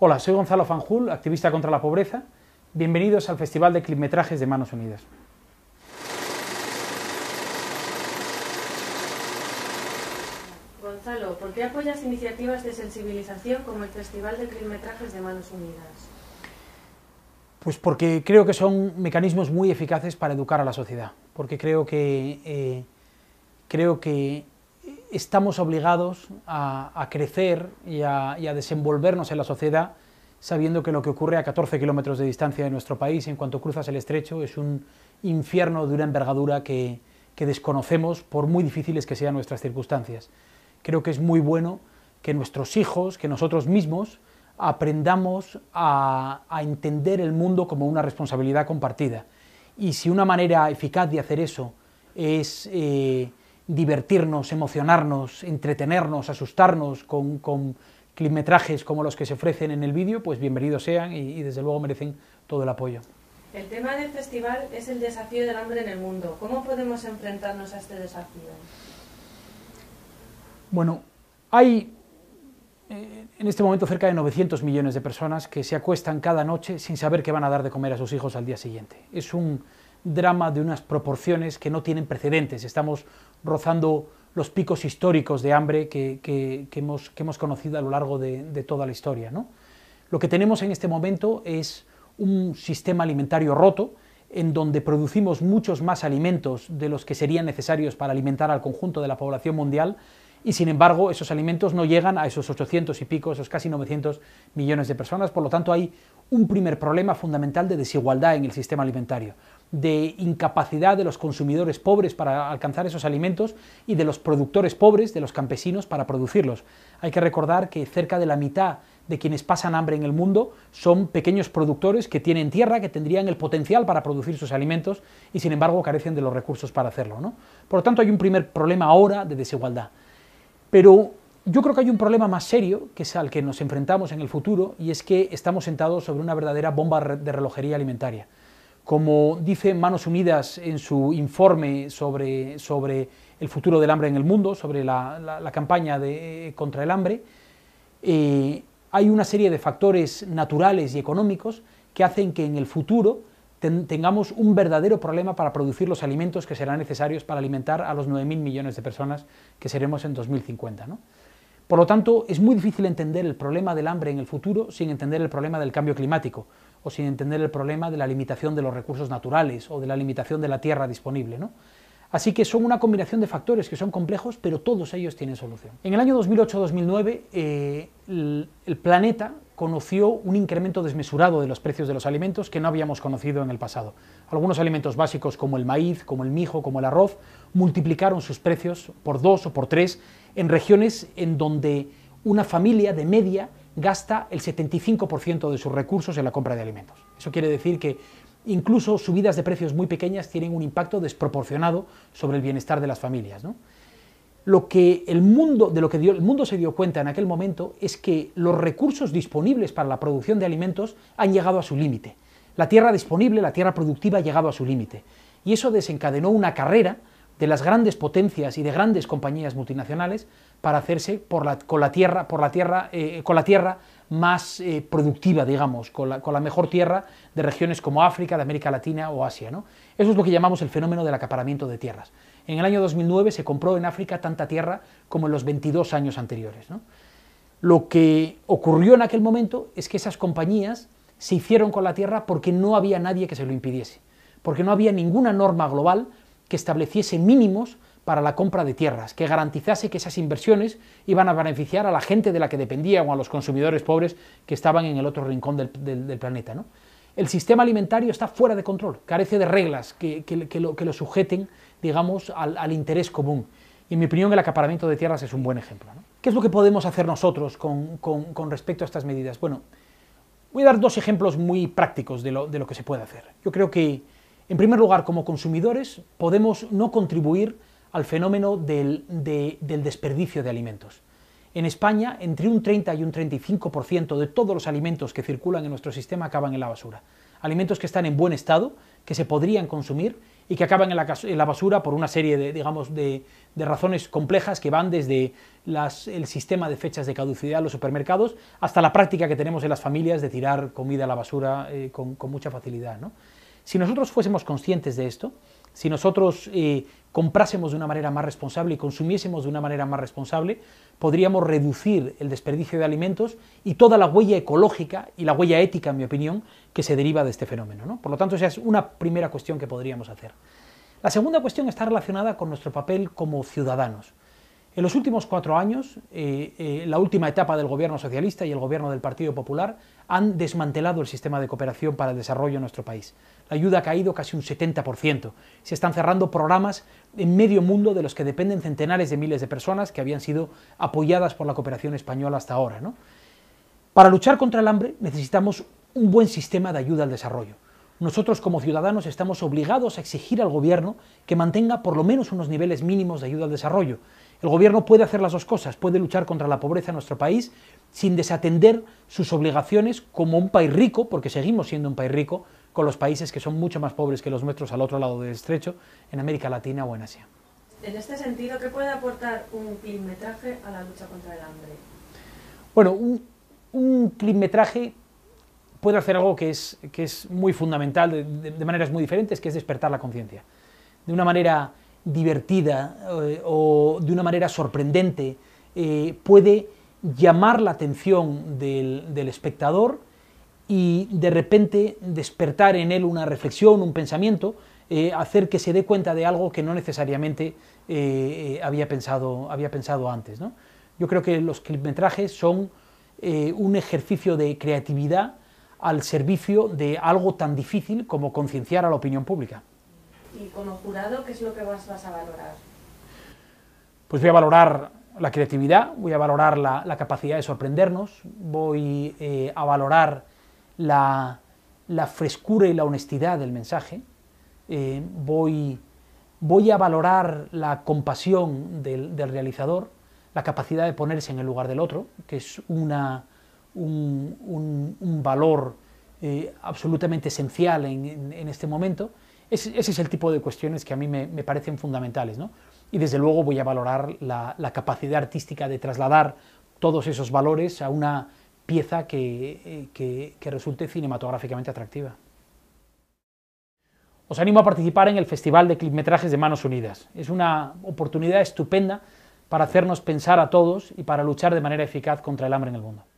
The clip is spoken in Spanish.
Hola, soy Gonzalo Fanjul, activista contra la pobreza. Bienvenidos al Festival de Clipmetrajes de Manos Unidas. Gonzalo, ¿por qué apoyas iniciativas de sensibilización como el Festival de Clipmetrajes de Manos Unidas? Pues porque creo que son mecanismos muy eficaces para educar a la sociedad, porque creo que, eh, creo que estamos obligados a, crecer y a, desenvolvernos en la sociedad sabiendo que lo que ocurre a 14 kilómetros de distancia de nuestro país en cuanto cruzas el estrecho es un infierno de una envergadura que, desconocemos por muy difíciles que sean nuestras circunstancias. Creo que es muy bueno que nuestros hijos, que nosotros mismos, aprendamos a, entender el mundo como una responsabilidad compartida. Y si una manera eficaz de hacer eso es... Eh, divertirnos, emocionarnos, entretenernos, asustarnos con, con como los que se ofrecen en el vídeo, pues bienvenidos sean y, desde luego merecen todo el apoyo. El tema del festival es el desafío del hambre en el mundo. ¿Cómo podemos enfrentarnos a este desafío? Bueno, hay eh, en este momento cerca de 900 millones de personas que se acuestan cada noche sin saber qué van a dar de comer a sus hijos al día siguiente. Es un, drama de unas proporciones que no tienen precedentes. Estamos rozando los picos históricos de hambre que, hemos, conocido a lo largo de, de toda la historia. ¿no? Lo que tenemos en este momento es un sistema alimentario roto, en donde producimos muchos más alimentos de los que serían necesarios para alimentar al conjunto de la población mundial y sin embargo esos alimentos no llegan a esos 800 y pico, esos casi 900 millones de personas. Por lo tanto, hay un primer problema fundamental de desigualdad en el sistema alimentario, de incapacidad de los consumidores pobres para alcanzar esos alimentos y de los productores pobres, de los campesinos, para producirlos. Hay que recordar que cerca de la mitad de quienes pasan hambre en el mundo son pequeños productores que tienen tierra, que tendrían el potencial para producir sus alimentos y sin embargo carecen de los recursos para hacerlo. ¿no? Por lo tanto, hay un primer problema ahora de desigualdad. Pero yo creo que hay un problema más serio, que es al que nos enfrentamos en el futuro, y es que estamos sentados sobre una verdadera bomba de relojería alimentaria. Como dice Manos Unidas en su informe sobre, sobre el futuro del hambre en el mundo, sobre la, campaña eh, contra el hambre, eh, hay una serie de factores naturales y económicos que hacen que en el futuro tengamos un verdadero problema para producir los alimentos que serán necesarios para alimentar a los 9.000 millones de personas que seremos en 2050. ¿no? Por lo tanto, es muy difícil entender el problema del hambre en el futuro sin entender el problema del cambio climático o sin entender el problema de la limitación de los recursos naturales o de la limitación de la tierra disponible. Así que son una combinación de factores que son complejos, pero todos ellos tienen solución. En el año 2008-2009, eh, el planeta conoció un incremento desmesurado de los precios de los alimentos que no habíamos conocido en el pasado. Algunos alimentos básicos como el maíz, como el mijo, como el arroz, multiplicaron sus precios por dos o por tres en regiones en donde una familia de media gasta el 75% de sus recursos en la compra de alimentos. Eso quiere decir que incluso subidas de precios muy pequeñas tienen un impacto desproporcionado sobre el bienestar de las familias. ¿no? lo que el mundo, de lo que el mundo se dio cuenta en aquel momento es que los recursos disponibles para la producción de alimentos han llegado a su límite. La tierra disponible, la tierra productiva ha llegado a su límite. Y eso desencadenó una carrera de las grandes potencias y de grandes compañías multinacionales para hacerse con, la tierra, eh, con la tierra más eh, productiva, digamos, con la, mejor tierra de regiones como África, de América Latina o Asia. Eso es lo que llamamos el fenómeno del acaparamiento de tierras. En el año 2009 se compró en África tanta tierra como en los 22 años anteriores. Lo que ocurrió en aquel momento es que esas compañías se hicieron con la tierra porque no había nadie que se lo impidiese, porque no había ninguna norma global que estableciese mínimos para la compra de tierras, que garantizase que esas inversiones iban a beneficiar a la gente de la que dependía o a los consumidores pobres que estaban en el otro rincón del, planeta. ¿no? El sistema alimentario está fuera de control, carece de reglas que, lo, sujeten digamos, al, interés común. Y en mi opinión el acaparamiento de tierras es un buen ejemplo. ¿Qué es lo que podemos hacer nosotros con, respecto a estas medidas? Bueno, voy a dar dos ejemplos muy prácticos de lo, de lo que se puede hacer. Yo creo que en primer lugar, como consumidores podemos no contribuir al fenómeno del, desperdicio de alimentos. En España, entre un 30 y un 35% de todos los alimentos que circulan en nuestro sistema acaban en la basura. Alimentos que están en buen estado, que se podrían consumir y que acaban en la, basura por una serie de, razones complejas que van desde el sistema de fechas de caducidad en los supermercados hasta la práctica que tenemos en las familias de tirar comida a la basura eh, con, mucha facilidad. Si nosotros fuésemos conscientes de esto, si nosotros eh, comprásemos de una manera más responsable y consumiésemos de una manera más responsable, podríamos reducir el desperdicio de alimentos y toda la huella ecológica y la huella ética, en mi opinión, que se deriva de este fenómeno. Por lo tanto, esa es una primera cuestión que podríamos hacer. La segunda cuestión está relacionada con nuestro papel como ciudadanos. En los últimos cuatro años, eh, eh, la última etapa del gobierno socialista y el gobierno del Partido Popular han desmantelado el sistema de cooperación para el desarrollo en nuestro país. La ayuda ha caído casi un 70%. Se están cerrando programas en medio mundo de los que dependen centenares de miles de personas que habían sido apoyadas por la cooperación española hasta ahora. Para luchar contra el hambre necesitamos un buen sistema de ayuda al desarrollo. Nosotros como ciudadanos estamos obligados a exigir al gobierno que mantenga por lo menos unos niveles mínimos de ayuda al desarrollo el gobierno puede hacer las dos cosas, puede luchar contra la pobreza en nuestro país sin desatender sus obligaciones como un país rico, porque seguimos siendo un país rico, con los países que son mucho más pobres que los nuestros al otro lado del estrecho, en América Latina o en Asia. En este sentido, ¿qué puede aportar un climetraje a la lucha contra el hambre? Bueno, un, un puede hacer algo que es, que es muy fundamental de maneras muy diferentes, que es despertar la conciencia. De una manera divertida eh, o de una manera sorprendente eh, puede llamar la atención del, espectador y de repente despertar en él una reflexión, un pensamiento, eh, hacer que se dé cuenta de algo que no necesariamente había pensado, había, pensado, antes. Yo creo que los clipmetrajes son un ejercicio de creatividad al servicio de algo tan difícil como concienciar a la opinión pública y como jurado, ¿qué es lo que más vas a valorar? Pues voy a valorar la creatividad, voy a valorar la, capacidad de sorprendernos, voy eh, a valorar la, frescura y la honestidad del mensaje, eh, voy, a valorar la compasión del, realizador, la capacidad de ponerse en el lugar del otro, que es un, valor eh, absolutamente esencial en este momento, ese, es el tipo de cuestiones que a mí me, parecen fundamentales. Y desde luego voy a valorar la, capacidad artística de trasladar todos esos valores a una pieza eh, que, que resulte cinematográficamente atractiva. Os animo a participar en el Festival de Clipmetrajes de Manos Unidas. Es una oportunidad estupenda para hacernos pensar a todos y para luchar de manera eficaz contra el hambre en el mundo.